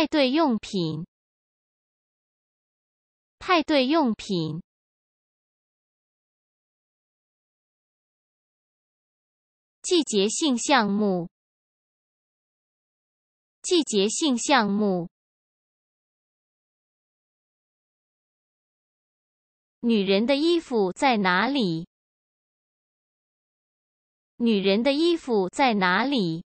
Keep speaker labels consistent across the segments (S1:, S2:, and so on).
S1: 派对用品，派对用品，季节性项目，季节性项目。女人的衣服在哪里？女人的衣服在哪里？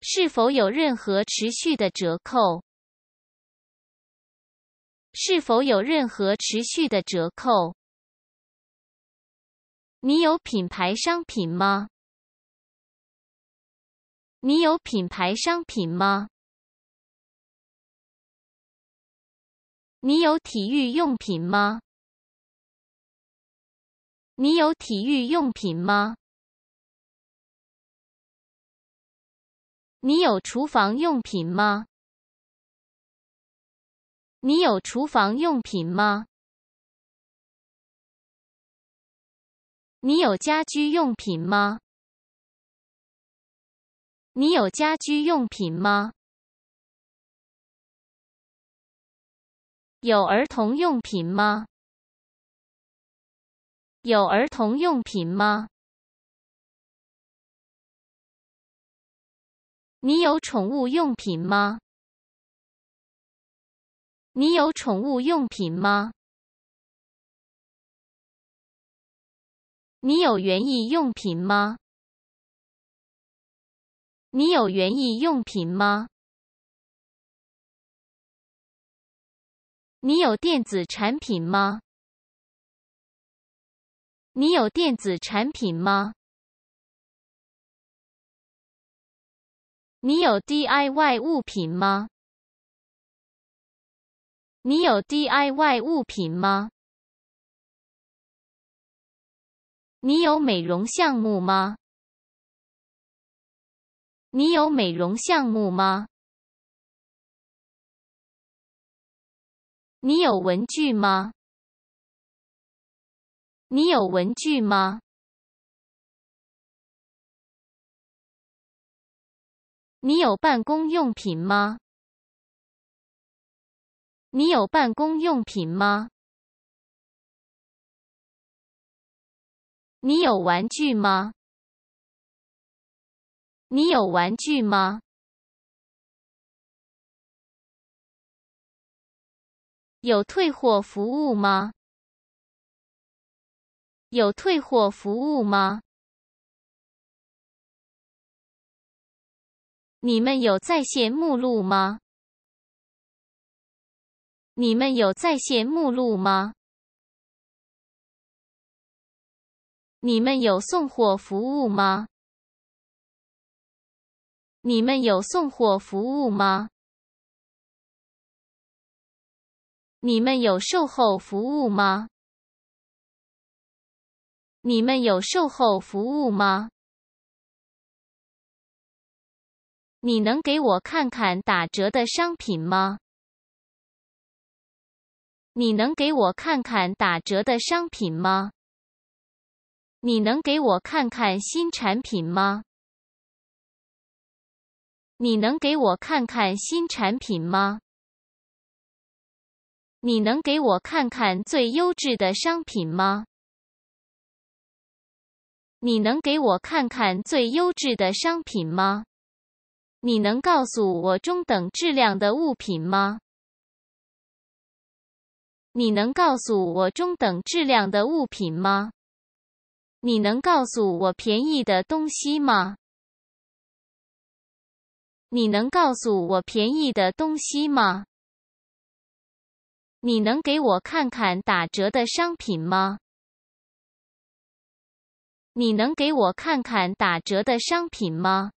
S1: 是否有任何持续的折扣？
S2: 是否有任何持续的折扣？
S1: 你有品牌商品吗？你有品牌商品吗？你有体育用品吗？你有体育用品吗？你有厨房用品吗？你有厨房用品吗？你有家居用品吗？你有家居用品吗？有儿童用品吗？有儿童用品吗？你有宠物用品吗？你有宠物用品吗？你有园艺用品吗？你有园艺用品吗？你有电子产品吗？你有电子产品吗？你有 DIY 物品吗？你有 DIY 物品吗？你有美容项目吗？你有美容项目吗？你有文具吗？你有文具吗？你有办公用品吗？你有办公用品吗？你有玩具吗？你有玩具吗？有退货服务吗？有退货服务吗？你们有在线目录吗？你们有在线目录吗？你们有送货服务吗？你们有送货服务吗？你们有售后服务吗？你们有售后服务吗？
S2: 你能给我看看打折的商品吗？你能给我看看打折的商品吗？你能给我看看新产品吗？你能给我看看新产品吗？你能给我看看最优质的商品吗？你能给我看看最优质的商品吗？你能告诉我中等质量的物品吗？你能告诉我中等质量的物品吗？你能告诉我便宜的东西吗？你能告诉我便宜的东西吗？你能给我看看打折的商品吗？你能给我看看打折的商品吗？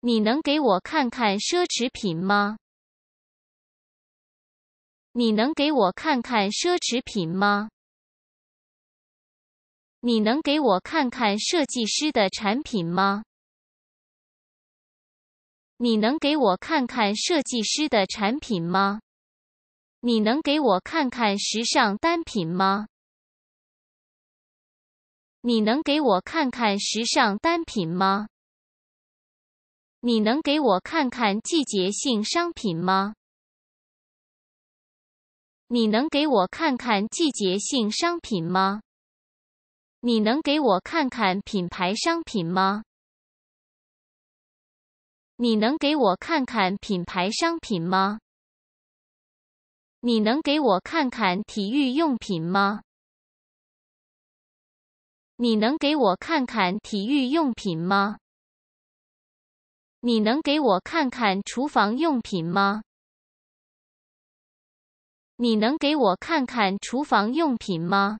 S2: 你能给我看看奢侈品吗？你能给我看看奢侈品吗？你能给我看看设计师的产品吗？你能给我看看设计师的产品吗？你能给我看看时尚单品吗？你能给我看看时尚单品吗？你能给我看看季节性商品吗？你能给我看看季节性商品吗？你能给我看看品牌商品吗？你能给我看看品牌商品吗？你能给我看看体育用品吗？你能给我看看体育用品吗？你能给我看看厨房用品吗？你能给我看看厨房用品吗？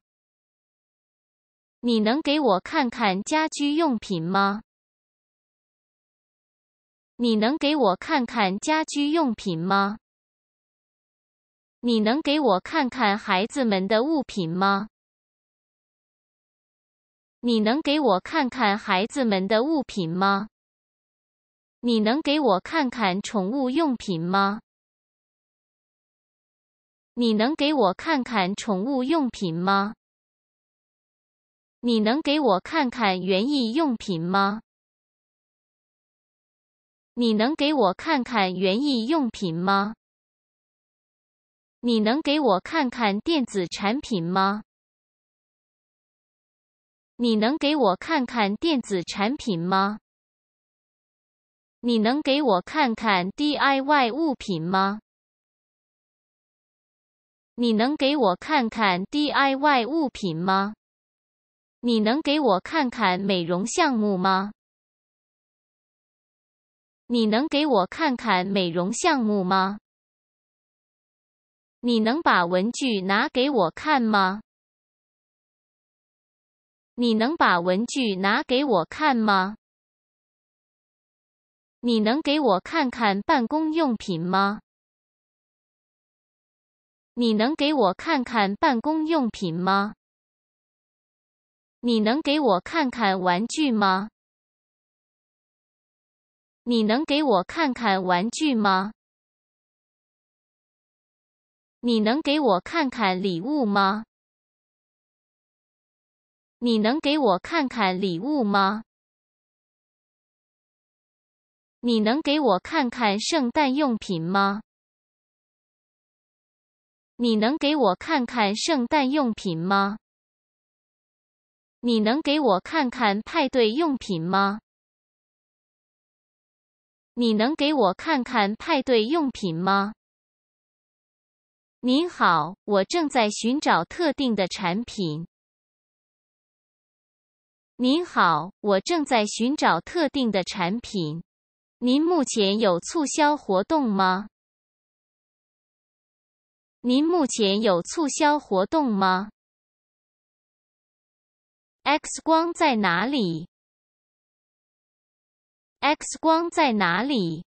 S2: 你能给我看看家居用品吗？你能给我看看家居用品吗？你能给我看看孩子们的物品吗？你能给我看看孩子们的物品吗？你能给我看看宠物用品吗？你能给我看看宠物用品吗？你能给我看看园艺用品吗？你能给我看看园艺用品吗？你能给我看看电子产品吗？你能给我看看电子产品吗？你能给我看看 DIY 物品吗？你能给我看看 DIY 物品吗？你能给我看看美容项目吗？你能给我看看美容项目吗？你能把文具拿给我看吗？你能把文具拿给我看吗？你能给我看看办公用品吗？你能给我看看办公用品吗？你能给我看看玩具吗？你能给我看看玩具吗？
S1: 你能给我看看礼物吗？你能给我看看礼物吗？
S2: 你能给我看看圣诞用品吗？你能给我看看圣诞用品吗？你能给我看看派对用品吗？你能给我看看派对用品吗？您好，我正在寻找特定的产品。您好，我正在寻找特定的产品。
S1: 您目前有促销活动吗？您目前有促销活动吗？X 光在哪里？X 光在哪里？